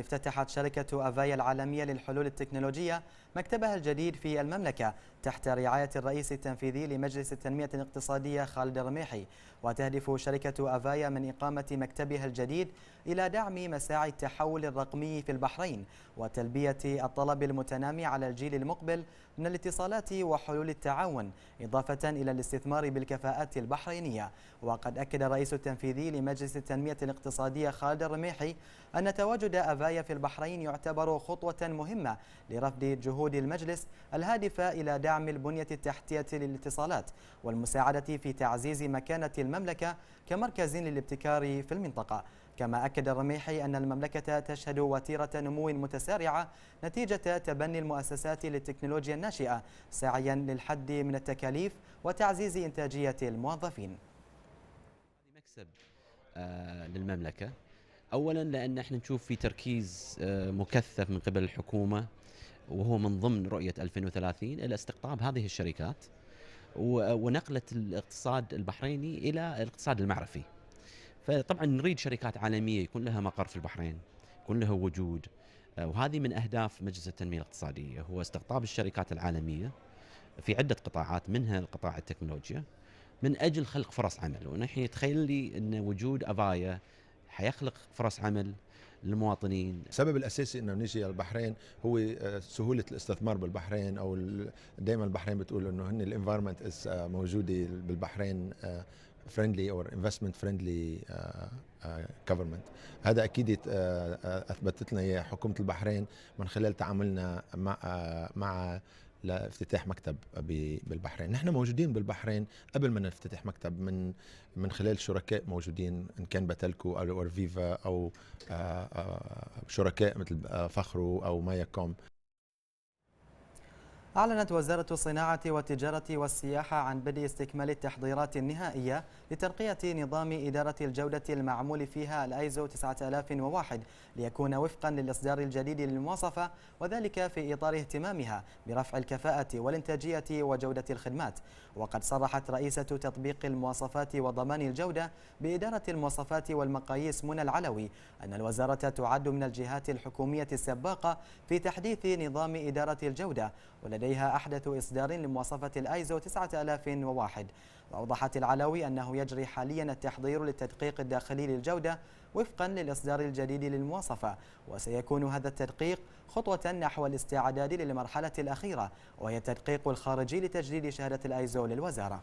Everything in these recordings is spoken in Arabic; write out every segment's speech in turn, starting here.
افتتحت شركة أفايا العالمية للحلول التكنولوجية مكتبها الجديد في المملكة تحت رعاية الرئيس التنفيذي لمجلس التنمية الاقتصادية خالد الرميحي وتهدف شركة أفايا من إقامة مكتبها الجديد إلى دعم مساعي التحول الرقمي في البحرين وتلبية الطلب المتنامي على الجيل المقبل من الاتصالات وحلول التعاون إضافة إلى الاستثمار بالكفاءات البحرينية وقد أكد الرئيس التنفيذي لمجلس التنمية الاقتصادية خالد الرميحي أن تواجد أفايا القضايا في البحرين يعتبر خطوة مهمة لرفض جهود المجلس الهادفة إلى دعم البنية التحتية للاتصالات والمساعدة في تعزيز مكانة المملكة كمركز للابتكار في المنطقة كما أكد الرميحي أن المملكة تشهد وتيرة نمو متسارعة نتيجة تبني المؤسسات للتكنولوجيا الناشئة سعيا للحد من التكاليف وتعزيز إنتاجية الموظفين مكسب آه، للمملكة اولا لان احنا نشوف في تركيز آه، مكثف من قبل الحكومه وهو من ضمن رؤيه 2030 الى استقطاب هذه الشركات ونقله الاقتصاد البحريني الى الاقتصاد المعرفي. فطبعا نريد شركات عالميه يكون لها مقر في البحرين، يكون لها وجود آه، وهذه من اهداف مجلس التنميه الاقتصاديه هو استقطاب الشركات العالميه في عده قطاعات منها قطاع التكنولوجيا من اجل خلق فرص عمل ونحن تخيل لي ان وجود افايا حيخلق فرص عمل للمواطنين السبب الاساسي انه نجي البحرين هو آه، سهوله الاستثمار بالبحرين او دائما البحرين بتقول انه هن الانفايرمنت از آه، موجوده بالبحرين فريندلي او انفستمنت فريندلي government هذا اكيد آه، اثبتت لنا حكومه البحرين من خلال تعاملنا مع مع لافتتاح مكتب بالبحرين نحن موجودين بالبحرين قبل ما نفتتح مكتب من من خلال شركاء موجودين ان كان بتلكو او اورفيفا او آه، آه، شركاء مثل آه، فخرو او مايا كوم أعلنت وزارة الصناعة والتجارة والسياحة عن بدء استكمال التحضيرات النهائية لترقية نظام إدارة الجودة المعمول فيها الأيزو 9001 ليكون وفقا للإصدار الجديد للمواصفة وذلك في إطار اهتمامها برفع الكفاءة والإنتاجية وجودة الخدمات وقد صرحت رئيسة تطبيق المواصفات وضمان الجودة بإدارة المواصفات والمقاييس منى العلوي أن الوزارة تعد من الجهات الحكومية السباقة في تحديث نظام إدارة الجودة ولدى لديها أحدث إصدار لمواصفة الأيزو 9001 وأوضحت العلوي أنه يجري حاليا التحضير للتدقيق الداخلي للجودة وفقا للإصدار الجديد للمواصفة وسيكون هذا التدقيق خطوة نحو الاستعداد للمرحلة الأخيرة وهي التدقيق الخارجي لتجديد شهادة الأيزو للوزارة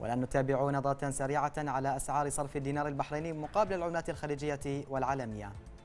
والآن نتابع نظرة سريعة على أسعار صرف الدينار البحريني مقابل العملات الخليجية والعالمية